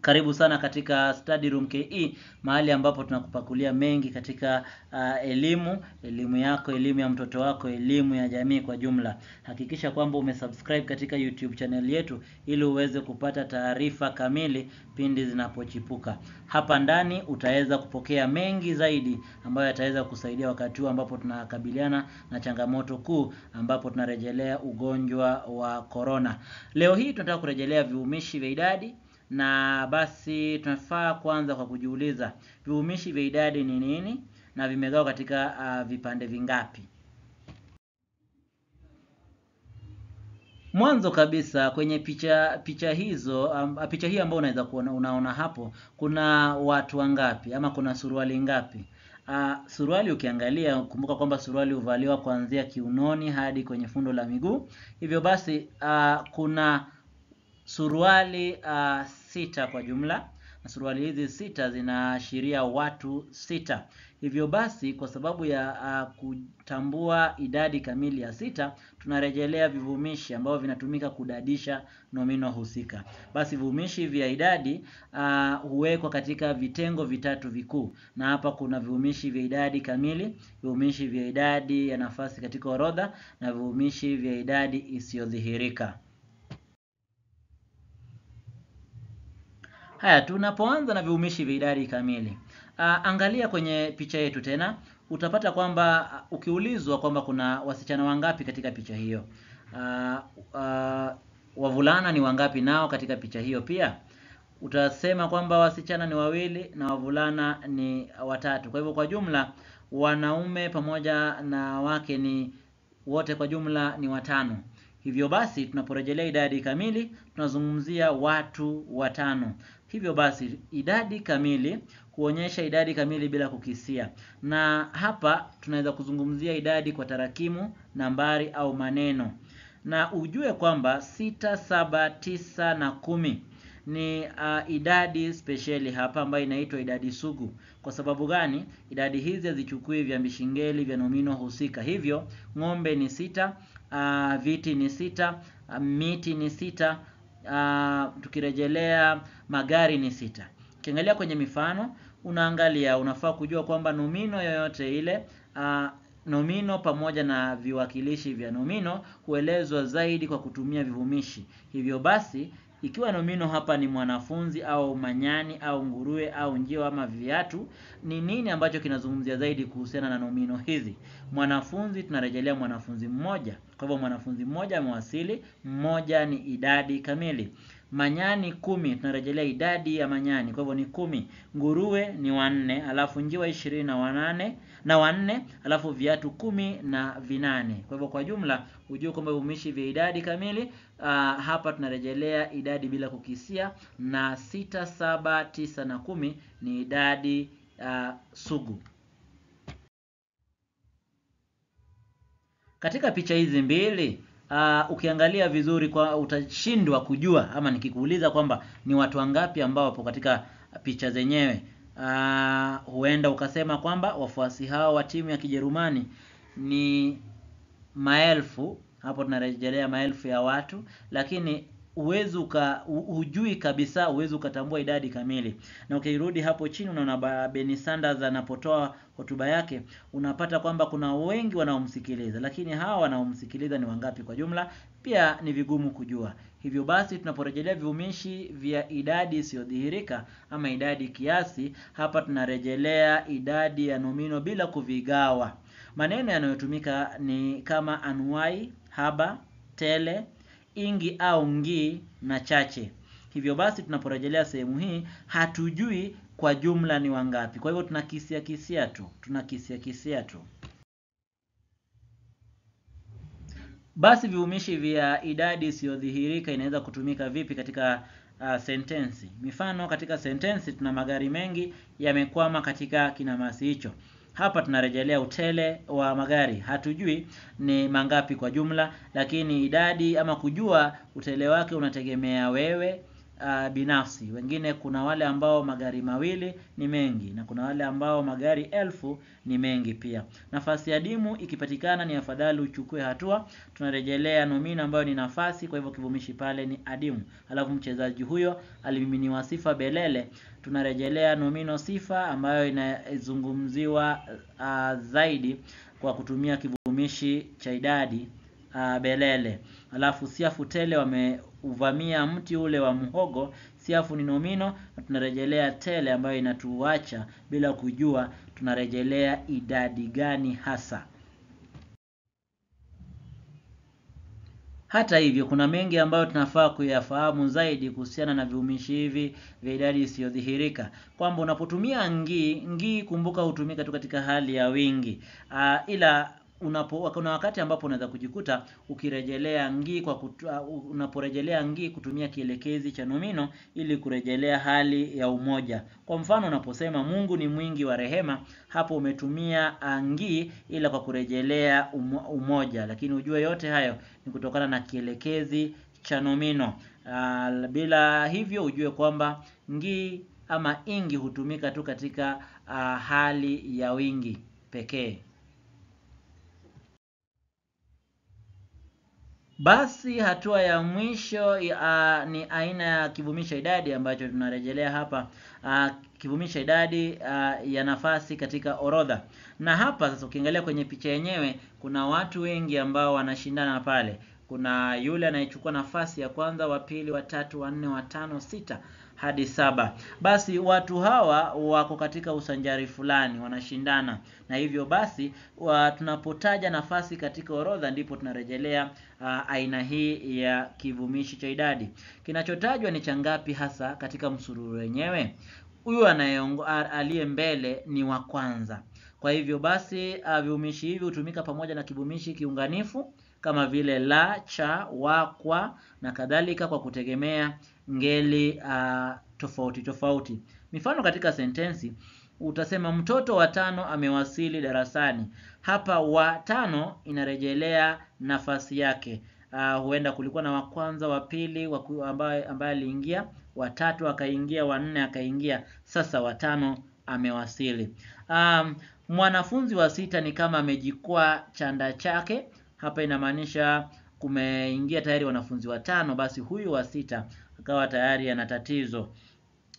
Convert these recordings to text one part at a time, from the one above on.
Karibu sana katika Study Room KE, mahali ambapo tunakupakulia mengi katika uh, elimu elimu yako, elimu ya mtoto wako, elimu ya jamii kwa jumla. Hakikisha kwamba umesubscribe katika YouTube channel yetu ili uweze kupata taarifa kamili pindi zinapochipuka. Hapa ndani utaweza kupokea mengi zaidi ambayo yataweza kusaidia wakati huu ambapo tunakabiliana na changamoto kuu, ambapo tunarejelea ugonjwa wa corona. Leo hii tunataka kurejelea viumishi vya idadi na basi tunafaa kwanza kwa kujiuliza viumishi vya idadi ni nini na vimegawa katika uh, vipande vingapi. Mwanzo kabisa kwenye picha picha hizo um, picha hii ambayo unaweza kuona unaona hapo kuna watu wangapi ama kuna suruali ngapi? Uh, suruali ukiangalia, kumbuka kwamba suruali huvaliwa kuanzia kiunoni hadi kwenye fundo la miguu. Hivyo basi uh, kuna suruali uh, sita kwa jumla, na suruali hizi sita zinaashiria watu sita. Hivyo basi, kwa sababu ya uh, kutambua idadi kamili ya sita, tunarejelea vivumishi ambavyo vinatumika kudadisha nomino husika. Basi vivumishi vya idadi uh, huwekwa katika vitengo vitatu vikuu, na hapa kuna vivumishi vya idadi kamili, vivumishi vya idadi ya nafasi katika orodha na vivumishi vya idadi isiyodhihirika. Haya, tunapoanza na viumishi vya idadi kamili, aa, ah, angalia kwenye picha yetu tena, utapata kwamba ah, ukiulizwa kwamba kuna wasichana wangapi katika picha hiyo, aa, ah, aa, wavulana ni wangapi nao katika picha hiyo pia utasema kwamba wasichana ni wawili na wavulana ni watatu. Kwa hivyo kwa jumla wanaume pamoja na wake ni wote kwa jumla ni watano. Hivyo basi tunaporejelea idadi kamili tunazungumzia watu watano. Hivyo basi idadi kamili huonyesha idadi kamili bila kukisia, na hapa tunaweza kuzungumzia idadi kwa tarakimu, nambari au maneno, na ujue kwamba sita, saba, tisa na kumi ni uh, idadi spesheli hapa ambayo inaitwa idadi sugu. Kwa sababu gani? Idadi hizi hazichukui viambishi ngeli vya nomino husika. Hivyo ng'ombe ni sita, uh, viti ni sita uh, miti ni sita uh, tukirejelea magari ni sita. Ukiangalia kwenye mifano unaangalia, unafaa kujua kwamba nomino yoyote ile uh, nomino pamoja na viwakilishi vya nomino huelezwa zaidi kwa kutumia vivumishi. Hivyo basi ikiwa nomino hapa ni mwanafunzi au manyani au nguruwe au njiwa ama viatu, ni nini ambacho kinazungumzia zaidi kuhusiana na nomino hizi? Mwanafunzi, tunarejelea mwanafunzi mmoja. Kwa hivyo mwanafunzi mmoja amewasili, mmoja ni idadi kamili manyani kumi, tunarejelea idadi ya manyani, kwa hivyo ni kumi. Nguruwe ni wanne, alafu njiwa ishirini na wanane na wanne, alafu viatu kumi na vinane. Kwa hivyo kwa jumla ujue kwamba vivumishi vya idadi kamili uh, hapa tunarejelea idadi bila kukisia, na sita, saba, tisa na kumi ni idadi uh, sugu. Katika picha hizi mbili uh, ukiangalia vizuri kwa utashindwa kujua ama nikikuuliza kwamba ni watu wangapi ambao wapo katika picha zenyewe uh, huenda ukasema kwamba wafuasi hao wa timu ya Kijerumani ni maelfu hapo tunarejelea maelfu ya watu lakini uwezi uka, hujui kabisa, uwezi ukatambua idadi kamili. Na ukirudi hapo chini, unaona Bernie Sanders anapotoa hotuba yake, unapata kwamba kuna wengi wanaomsikiliza, lakini hawa wanaomsikiliza ni wangapi kwa jumla, pia ni vigumu kujua. Hivyo basi, tunaporejelea viumishi vya idadi isiyodhihirika ama idadi kiasi, hapa tunarejelea idadi ya nomino bila kuvigawa. Maneno yanayotumika ni kama anuai, haba, tele ingi au ngii na chache. Hivyo basi tunaporejelea sehemu hii hatujui kwa jumla ni wangapi. Kwa hivyo tunakisia kisia tu, tunakisia kisia tu. Basi viumishi vya idadi isiyodhihirika inaweza kutumika vipi katika uh, sentensi? Mifano katika sentensi tuna magari mengi yamekwama katika kinamasi hicho. Hapa tunarejelea utele wa magari, hatujui ni mangapi kwa jumla, lakini idadi ama kujua utele wake unategemea wewe uh, binafsi. Wengine kuna wale ambao magari mawili ni mengi na kuna wale ambao magari elfu ni mengi pia. Nafasi ya dimu ikipatikana ni afadhali uchukue hatua. Tunarejelea nomino ambayo ni nafasi, kwa hivyo kivumishi pale ni adimu. Alafu mchezaji huyo alimiminiwa sifa belele. Tunarejelea nomino sifa ambayo inazungumziwa uh, zaidi kwa kutumia kivumishi cha idadi uh, belele alafu siafu tele wameuvamia mti ule wa mhogo siafu ni nomino na tunarejelea tele ambayo inatuacha bila kujua tunarejelea idadi gani hasa Hata hivyo kuna mengi ambayo tunafaa kuyafahamu zaidi kuhusiana na viumishi hivi vya idadi isiyodhihirika, kwamba unapotumia ngii, ngii kumbuka hutumika tu katika hali ya wingi. Aa, ah, ila unapo, kuna wakati ambapo unaweza kujikuta ukirejelea ngi kwa kutua, uh, unaporejelea ngi kutumia kielekezi cha nomino ili kurejelea hali ya umoja. Kwa mfano unaposema Mungu ni mwingi wa rehema, hapo umetumia uh, ngi ila kwa kurejelea umoja, lakini ujue yote hayo ni kutokana na kielekezi cha nomino. Uh, bila hivyo ujue kwamba ngi ama ingi hutumika tu katika hali ya wingi pekee. Basi hatua ya mwisho uh, ni aina ya kivumisha idadi ambacho tunarejelea hapa uh, kivumisha idadi uh, ya nafasi katika orodha. Na hapa sasa ukiangalia kwenye picha yenyewe kuna watu wengi ambao wanashindana pale kuna yule anayechukua nafasi ya kwanza, wa pili, wa tatu, wa nne, wa tano, sita hadi saba. Basi watu hawa wako katika usanjari fulani, wanashindana, na hivyo basi wa, tunapotaja nafasi katika orodha ndipo tunarejelea uh, aina hii ya kivumishi cha idadi. Kinachotajwa ni cha ngapi hasa katika msururu wenyewe. Huyu aliye mbele ni wa kwanza. Kwa hivyo basi uh, vivumishi hivi hutumika pamoja na kivumishi kiunganifu kama vile la, cha, wa, kwa na kadhalika kwa kutegemea ngeli uh, tofauti tofauti. Mifano katika sentensi utasema mtoto wa tano amewasili darasani. Hapa wa tano inarejelea nafasi yake. Uh, huenda kulikuwa na wa kwanza, wa pili ambaye ambaye aliingia, watatu akaingia, wanne akaingia, sasa watano amewasili. Um, mwanafunzi wa sita ni kama amejikwaa chanda chake hapa inamaanisha kumeingia tayari wanafunzi watano, basi huyu wa sita akawa tayari ana tatizo.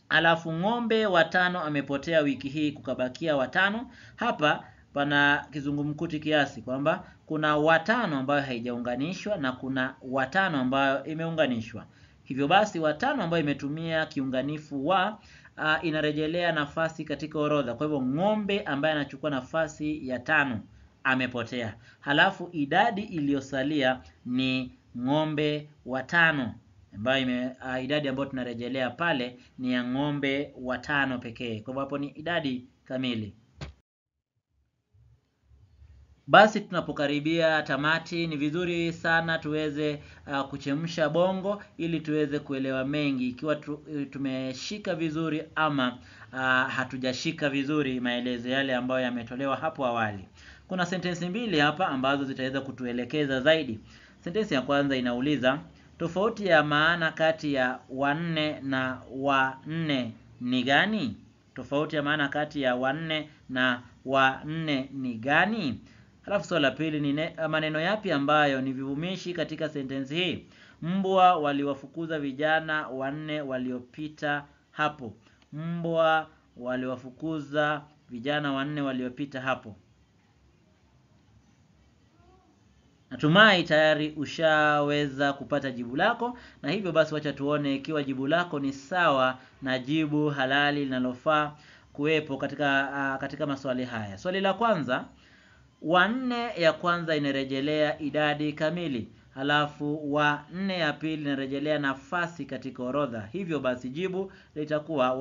Alafu ng'ombe watano amepotea wiki hii, kukabakia watano. Hapa pana kizungumkuti kiasi kwamba kuna watano ambayo haijaunganishwa na kuna watano ambayo imeunganishwa. Hivyo basi watano ambayo imetumia kiunganifu wa uh, inarejelea nafasi katika orodha. Kwa hivyo ng'ombe ambaye anachukua nafasi ya tano amepotea. Halafu idadi iliyosalia ni ng'ombe watano ambayo ime, uh, idadi ambayo tunarejelea pale ni ya ng'ombe watano pekee. Kwa hivyo hapo ni idadi kamili. Basi tunapokaribia tamati, ni vizuri sana tuweze uh, kuchemsha bongo ili tuweze kuelewa mengi, ikiwa eh, tumeshika vizuri ama uh, hatujashika vizuri maelezo yale ambayo yametolewa hapo awali. Kuna sentensi mbili hapa ambazo zitaweza kutuelekeza zaidi. Sentensi ya kwanza inauliza tofauti ya maana kati ya wanne na wanne ni gani? Tofauti ya maana kati ya wanne na wanne ni gani? Halafu swali la pili ni maneno yapi ambayo ni vivumishi katika sentensi hii? Mbwa waliwafukuza vijana wanne waliopita hapo. Mbwa waliwafukuza vijana wanne waliopita hapo. Natumai tayari ushaweza kupata jibu lako, na hivyo basi, wacha tuone ikiwa jibu lako ni sawa na jibu halali linalofaa kuwepo katika, uh, katika maswali haya. Swali la kwanza, wanne ya kwanza inarejelea idadi kamili, halafu wa nne ya pili inarejelea nafasi katika orodha. Hivyo basi jibu litakuwa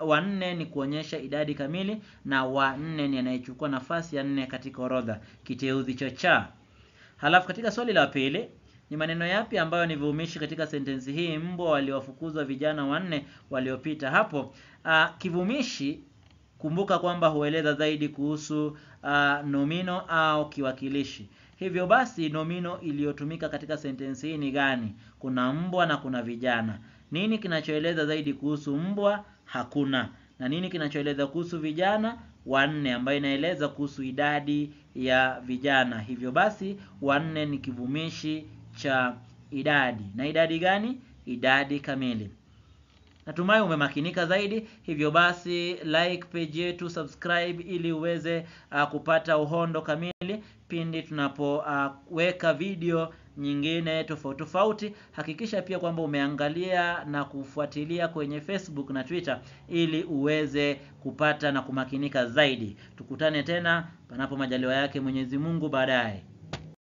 wanne ni kuonyesha idadi kamili na wa nne ni anayechukua nafasi ya nne katika orodha. Kiteuzi cha cha Halafu katika swali la pili ni maneno yapi ambayo ni vivumishi katika sentensi hii mbwa waliwafukuzwa vijana wanne waliopita hapo. A, ah, kivumishi kumbuka kwamba hueleza zaidi kuhusu a, ah, nomino au kiwakilishi. Hivyo basi nomino iliyotumika katika sentensi hii ni gani? Kuna mbwa na kuna vijana. Nini kinachoeleza zaidi kuhusu mbwa? Hakuna na nini kinachoeleza kuhusu vijana wanne, ambayo inaeleza kuhusu idadi ya vijana. Hivyo basi wanne ni kivumishi cha idadi, na idadi gani? Idadi kamili. Natumai umemakinika zaidi. Hivyo basi like page yetu, subscribe ili uweze uh, kupata uhondo kamili pindi tunapoweka ah, uh, video nyingine tofauti tofauti. Hakikisha pia kwamba umeangalia na kufuatilia kwenye Facebook na Twitter ili uweze kupata na kumakinika zaidi. Tukutane tena panapo majaliwa yake Mwenyezi Mungu baadaye.